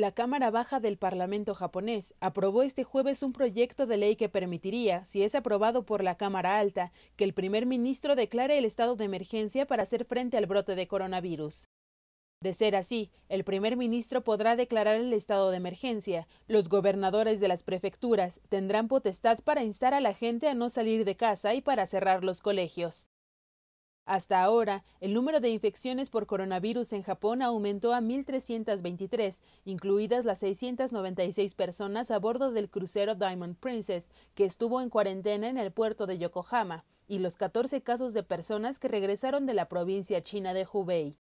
La Cámara Baja del Parlamento japonés aprobó este jueves un proyecto de ley que permitiría, si es aprobado por la Cámara Alta, que el primer ministro declare el estado de emergencia para hacer frente al brote de coronavirus. De ser así, el primer ministro podrá declarar el estado de emergencia, los gobernadores de las prefecturas tendrán potestad para instar a la gente a no salir de casa y para cerrar los colegios. Hasta ahora, el número de infecciones por coronavirus en Japón aumentó a 1.323, incluidas las 696 personas a bordo del crucero Diamond Princess, que estuvo en cuarentena en el puerto de Yokohama, y los 14 casos de personas que regresaron de la provincia china de Hubei.